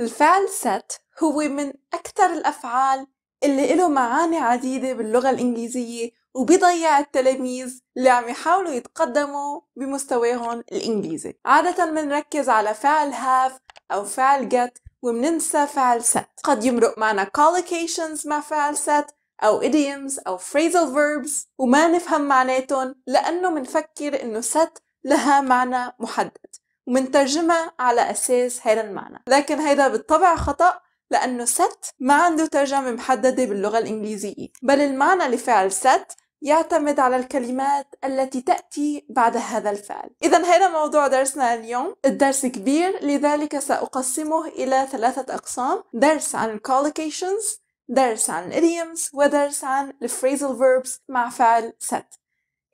الفعل set هو من أكثر الأفعال اللي إله معاني عديدة باللغة الإنجليزية وبيضيع التلاميذ اللي عم يحاولوا يتقدموا بمستواهم الإنجليزي عادة منركز على فعل have أو فعل get ومننسى فعل set قد يمرق معنا collocations مع فعل set أو idioms أو phrasal verbs وما نفهم معناتهم لأنه منفكر إنه set لها معنى محدد ومنترجمة على أساس هيدا المعنى لكن هيدا بالطبع خطأ لأنه set ما عنده ترجمة محددة باللغة الإنجليزية بل المعنى لفعل set يعتمد على الكلمات التي تأتي بعد هذا الفعل إذا هذا موضوع درسنا اليوم الدرس كبير لذلك سأقسمه إلى ثلاثة أقسام درس عن collocations درس عن idioms ودرس عن phrasal verbs مع فعل set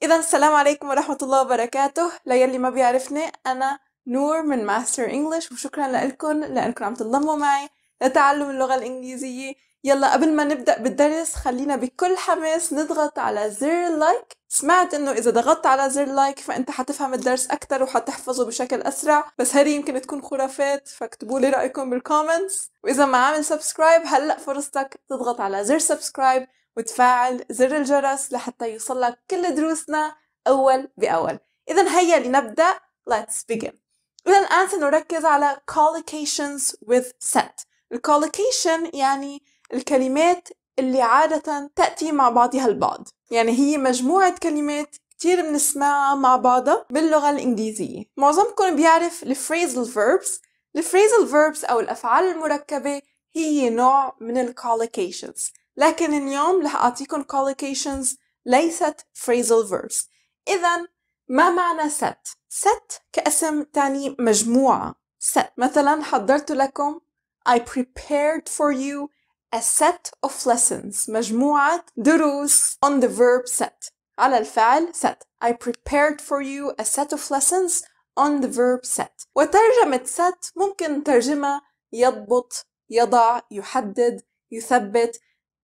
إذا السلام عليكم ورحمة الله وبركاته ليلي ما بيعرفني أنا نور من ماستر انجلش وشكرا لكم لانكم عم تنضموا معي لتعلم اللغه الانجليزيه يلا قبل ما نبدا بالدرس خلينا بكل حماس نضغط على زر اللايك سمعت انه اذا ضغطت على زر لايك فانت حتفهم الدرس اكثر وحتحفظه بشكل اسرع بس هذه يمكن تكون خرافات فاكتبوا لي رايكم بالكومنتس واذا ما عامل سبسكرايب هلا فرصتك تضغط على زر سبسكرايب وتفعل زر الجرس لحتى يوصلك كل دروسنا اول باول اذا هيا لنبدا let's begin إذا الآن سنركز على collocations with set collocation يعني الكلمات اللي عادة تأتي مع بعضها البعض يعني هي مجموعة كلمات كتير بنسمعها مع بعضها باللغة الإنجليزية معظمكم بيعرف الفريزل verbs الفريزل verbs أو الأفعال المركبة هي نوع من collocations لكن اليوم رح أعطيكم collocations ليست phrasal verbs إذا ما معنى ست؟ ست كاسم تعني مجموعة set مثلا حضرت لكم I prepared for you a set of lessons مجموعة دروس on the verb set على الفعل set I prepared for you a set of lessons on the verb set وترجمة set ممكن ترجمة يضبط يضع يحدد يثبت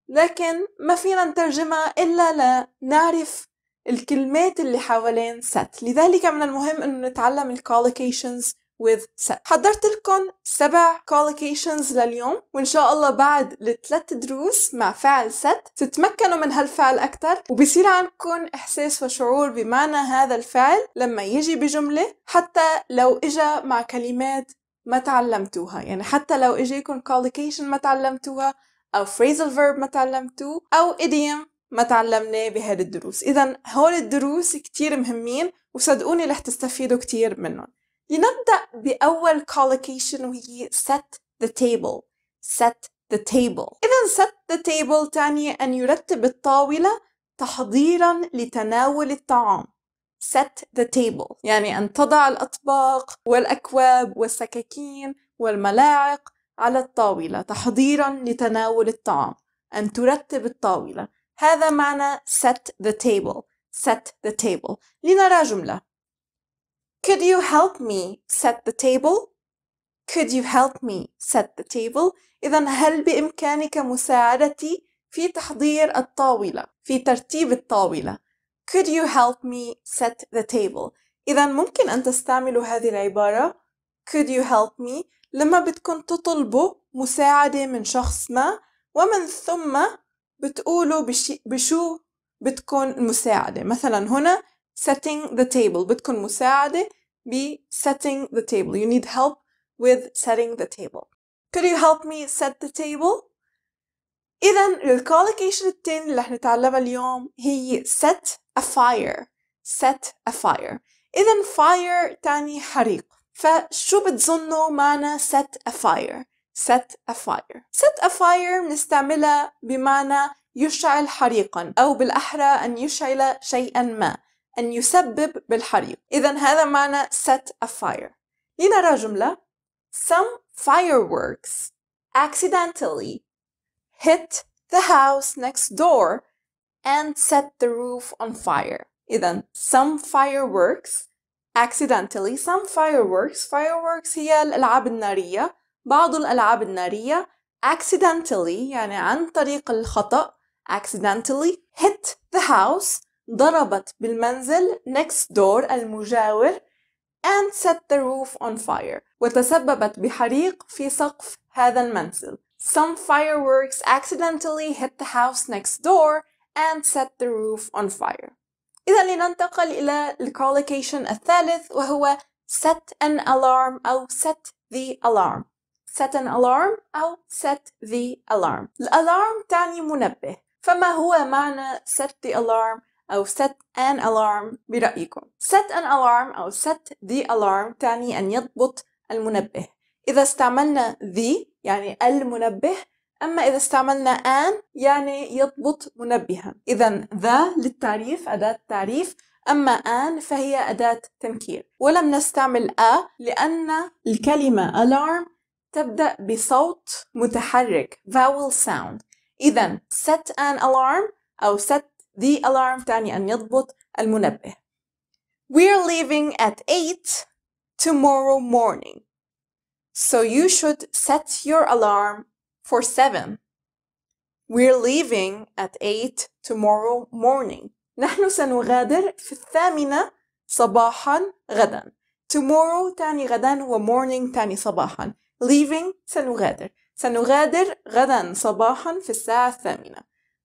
لكن ما فينا نترجمها إلا لنعرف الكلمات اللي حوالين set لذلك من المهم أنه نتعلم collocations with set حضرت لكم سبع collocations لليوم وإن شاء الله بعد الثلاث دروس مع فعل set تتمكنوا من هالفعل أكثر وبصير عندكم إحساس وشعور بمعنى هذا الفعل لما يجي بجملة حتى لو إجا مع كلمات ما تعلمتوها يعني حتى لو إجيكم collocation ما تعلمتوها أو phrasal verb ما تعلمتوه أو idiom ما تعلمناه بهذه الدروس إذا هول الدروس كتير مهمين وصدقوني رح تستفيدوا كتير منهم لنبدأ بأول collocation وهي set the table set the table إذا set the table تعني أن يرتب الطاولة تحضيرا لتناول الطعام set the table يعني أن تضع الأطباق والأكواب والسكاكين والملاعق على الطاولة تحضيرا لتناول الطعام أن ترتب الطاولة هذا معنى set the table set the table لنرى جملة Could you help me set the table? Could you help me set the table? إذا هل بإمكانك مساعدتي في تحضير الطاولة في ترتيب الطاولة Could you help me set the table? إذا ممكن أن تستعملوا هذه العبارة Could you help me لما بتكون تطلبوا مساعدة من شخص ما ومن ثم بتقولوا بشي بشو بدكم المساعدة مثلا هنا setting the table بدكم مساعدة ب setting the table you need help with setting the table could you help me set the table إذا الكولوكيشن التاني اللي رح نتعلمها اليوم هي set a fire set a fire إذا fire تاني حريق فشو بتظنوا معنى set a fire set a fire set a fire بنستعملها بمعنى يشعل حريقا أو بالأحرى أن يشعل شيئا ما أن يسبب بالحريق إذا هذا معنى set a fire لنرى جملة Some fireworks accidentally hit the house next door and set the roof on fire. إذا some fireworks accidentally some fireworks fireworks هي الألعاب النارية بعض الألعاب النارية accidentally يعني عن طريق الخطأ accidentally hit the house ضربت بالمنزل next door المجاور and set the roof on fire وتسببت بحريق في سقف هذا المنزل Some fireworks accidentally hit the house next door and set the roof on fire إذا لننتقل إلى الكولوكيشن الثالث وهو set an alarm أو set the alarm set an alarm أو set the alarm الألارم تعني منبه فما هو معنى set the alarm أو set an alarm برأيكم set an alarm أو set the alarm تعني أن يضبط المنبه إذا استعملنا the يعني المنبه أما إذا استعملنا an يعني يضبط منبها إذا the للتعريف أداة تعريف أما آن فهي أداة تنكير ولم نستعمل a لأن الكلمة alarm تبدأ بصوت متحرك vowel sound إذا set an alarm أو set the alarm تعني أن يضبط المنبه We're leaving at 8 tomorrow morning So you should set your alarm for 7 We're leaving at 8 tomorrow morning نحن سنغادر في الثامنة صباحا غدا Tomorrow تعني غدا و morning تعني صباحا leaving سنغادر سنغادر غدا صباحا في الساعة الثامنة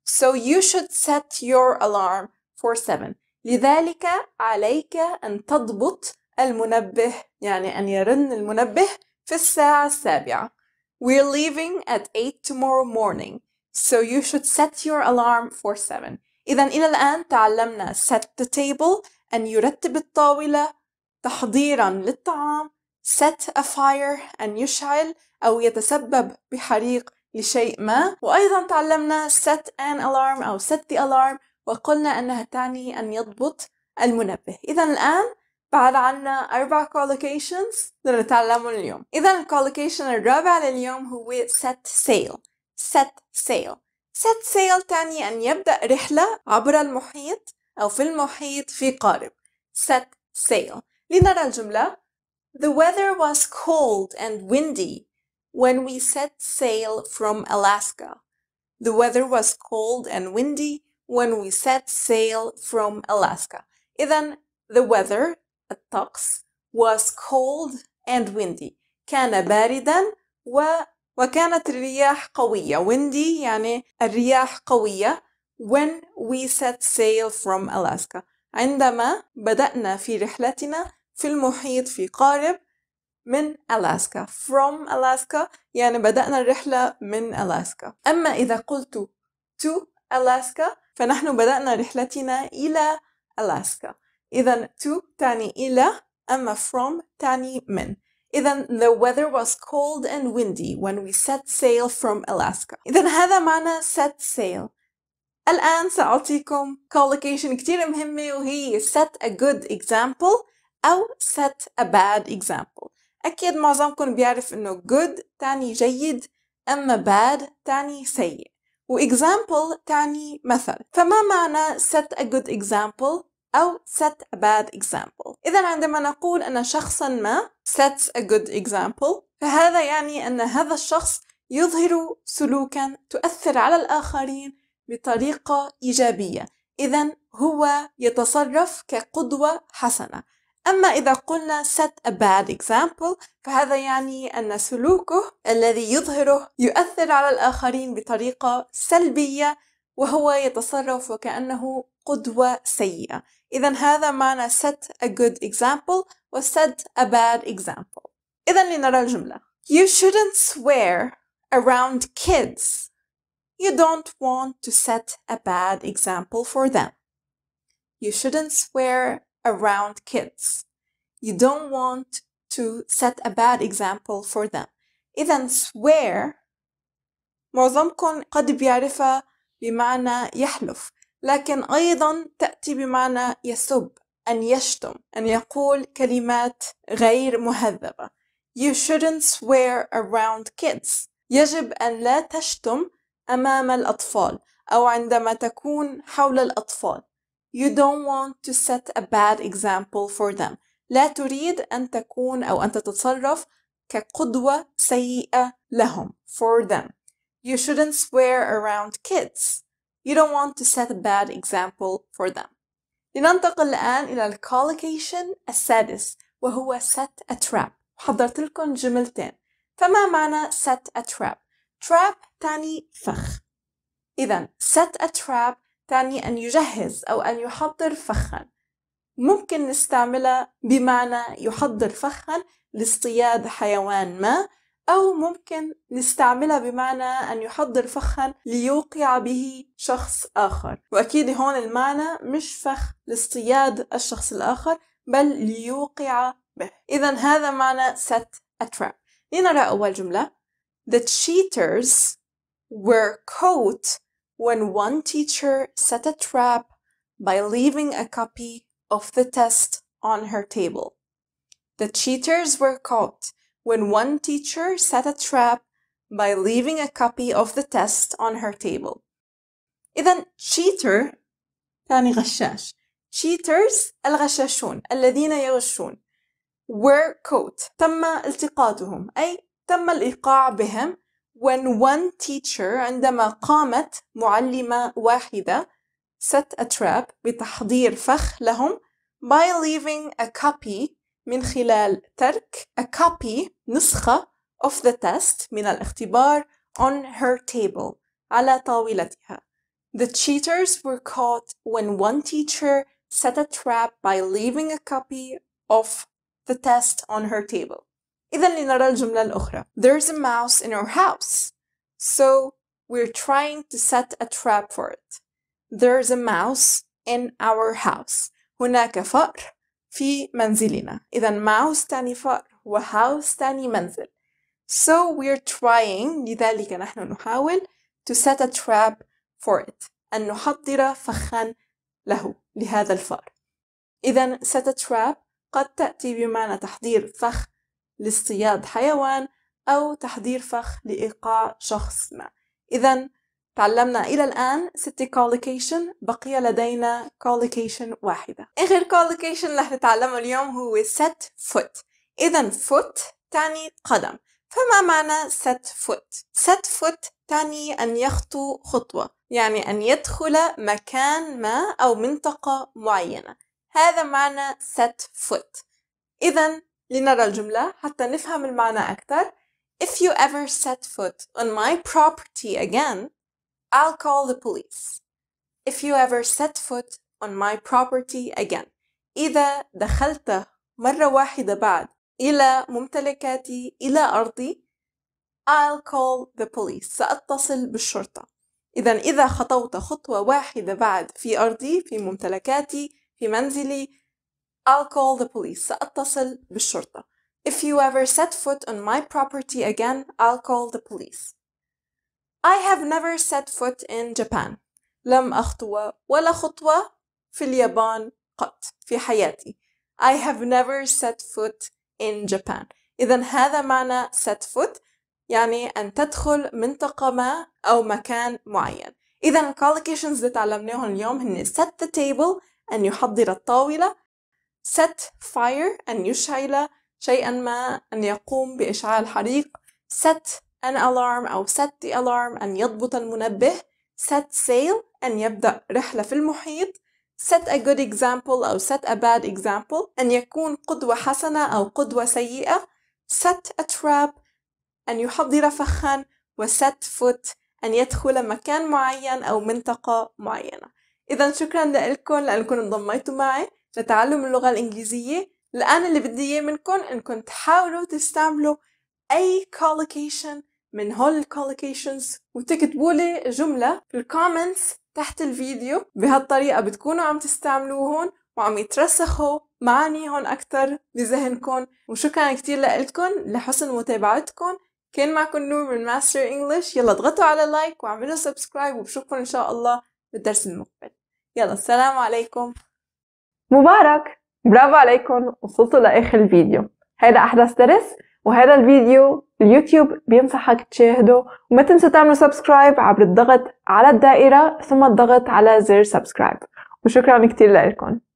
so you should set your alarm for seven لذلك عليك أن تضبط المنبه يعني أن يرن المنبه في الساعة السابعة We're leaving at eight tomorrow morning so you should set your alarm for seven إذا إلى الآن تعلمنا set the table أن يرتب الطاولة تحضيرا للطعام set a fire أن يشعل أو يتسبب بحريق لشيء ما وأيضا تعلمنا set an alarm أو set the alarm وقلنا أنها تعني أن يضبط المنبه إذا الآن بعد عنا أربع collocations لنتعلمه اليوم إذا collocation الرابع لليوم هو set sail set sail set sail تعني أن يبدأ رحلة عبر المحيط أو في المحيط في قارب set sail لنرى الجملة The weather was cold and windy when we set sail from Alaska. The weather was cold and windy when we set sail from Alaska. Then the weather الطقس was cold and windy كان باردا و وكانت الرياح قوية windy يعني الرياح قوية when we set sail from Alaska عندما بدأنا في رحلتنا في المحيط في قارب من ألاسكا from ألاسكا يعني بدأنا الرحلة من ألاسكا أما إذا قلت to ألاسكا فنحن بدأنا رحلتنا إلى ألاسكا إذا to تعني إلى أما from تعني من إذا the weather was cold and windy when we set sail from Alaska. إذا هذا معنى set sail. الآن سأعطيكم collocation كتير مهمة وهي set a good example أو set a bad example أكيد معظمكم بيعرف إنه good تعني جيد أما bad تعني سيء و example تعني مثل فما معنى set a good example أو set a bad example إذا عندما نقول أن شخصا ما sets a good example فهذا يعني أن هذا الشخص يظهر سلوكا تؤثر على الآخرين بطريقة إيجابية إذا هو يتصرف كقدوة حسنة أما إذا قلنا set a bad example فهذا يعني أن سلوكه الذي يظهره يؤثر على الآخرين بطريقة سلبية وهو يتصرف وكأنه قدوة سيئة إذا هذا معنى set a good example و set a bad example إذا لنرى الجملة You shouldn't swear around kids You don't want to set a bad example for them You shouldn't swear around kids. You don't want to set a bad example for them. إذا swear معظمكم قد بيعرفها بمعنى يحلف لكن أيضا تأتي بمعنى يسب أن يشتم أن يقول كلمات غير مهذبة You shouldn't swear around kids يجب أن لا تشتم أمام الأطفال أو عندما تكون حول الأطفال You don't want to set a bad example for them. لا تريد أن تكون أو أن تتصرف كقدوة سيئة لهم for them. You shouldn't swear around kids. You don't want to set a bad example for them. لننتقل الآن إلى collocation السادس وهو set a trap. حضرت لكم جملتين فما معنى set a trap؟ trap تاني فخ إذا set a trap تعني أن يجهز أو أن يحضر فخا ممكن نستعملها بمعنى يحضر فخا لاصطياد حيوان ما أو ممكن نستعملها بمعنى أن يحضر فخا ليوقع به شخص آخر وأكيد هون المعنى مش فخ لاصطياد الشخص الآخر بل ليوقع به إذا هذا معنى set a trap لنرى أول جملة The cheaters were caught when one teacher set a trap by leaving a copy of the test on her table. The cheaters were caught when one teacher set a trap by leaving a copy of the test on her table. إذا cheater ثاني غشاش cheaters الغشاشون الذين يغشون were caught تم التقاطهم أي تم الإيقاع بهم when one teacher عندما قامت معلمة واحدة set a trap بتحضير فخ لهم by leaving a copy من خلال ترك a copy نسخة of the test من الاختبار on her table على طاولتها. The cheaters were caught when one teacher set a trap by leaving a copy of the test on her table. إذا لنرى الجملة الأخرى There's a mouse in our house So we're trying to set a trap for it There's a mouse in our house هناك فأر في منزلنا إذا mouse تعني فأر و house تعني منزل So we're trying لذلك نحن نحاول to set a trap for it أن نحضر فخا له لهذا الفأر إذا set a trap قد تأتي بمعنى تحضير فخ لاصطياد حيوان أو تحضير فخ لإيقاع شخص ما إذا تعلمنا إلى الآن ست collocation بقي لدينا collocation واحدة آخر إيه collocation اللي نتعلمه اليوم هو set foot إذا foot تعني قدم فما معنى set foot؟ set foot تعني أن يخطو خطوة يعني أن يدخل مكان ما أو منطقة معينة هذا معنى set foot إذا لنرى الجملة حتى نفهم المعنى أكثر If you ever set foot on my property again, I'll call the police. If you ever set foot on my property again. إذا دخلت مرة واحدة بعد إلى ممتلكاتي إلى أرضي I'll call the police سأتصل بالشرطة إذا إذا خطوت خطوة واحدة بعد في أرضي في ممتلكاتي في منزلي I'll call the police سأتصل بالشرطة If you ever set foot on my property again I'll call the police I have never set foot in Japan لم أخطو ولا خطوة في اليابان قط في حياتي I have never set foot in Japan إذا هذا معنى set foot يعني أن تدخل منطقة ما أو مكان معين إذا collocations اللي تعلمناهم اليوم هن set the table أن يحضر الطاولة set fire أن يشعل شيئا ما أن يقوم بإشعال حريق set an alarm أو set the alarm أن يضبط المنبه set sail أن يبدأ رحلة في المحيط set a good example أو set a bad example أن يكون قدوة حسنة أو قدوة سيئة set a trap أن يحضر فخا و set foot أن يدخل مكان معين أو منطقة معينة إذا شكرا لكم لأنكم انضميتوا معي لتعلم اللغة الإنجليزية الآن اللي بدي إياه منكم إنكم تحاولوا تستعملوا أي collocation من هول الكولوكيشنز وتكتبوا لي جملة في الكومنتس تحت الفيديو بهالطريقة بتكونوا عم تستعملوهن وعم يترسخوا معانيهم أكتر بذهنكم وشكرا كتير لإلكم لحسن متابعتكم كان معكم نور من ماستر انجلش يلا اضغطوا على لايك واعملوا سبسكرايب وبشوفكم ان شاء الله بالدرس المقبل يلا السلام عليكم مبارك برافو عليكم وصلتوا لاخر الفيديو هذا احدث درس وهذا الفيديو اليوتيوب بينصحك تشاهده وما تنسوا تعملوا سبسكرايب عبر الضغط على الدائرة ثم الضغط على زر سبسكرايب وشكرا كتير لكم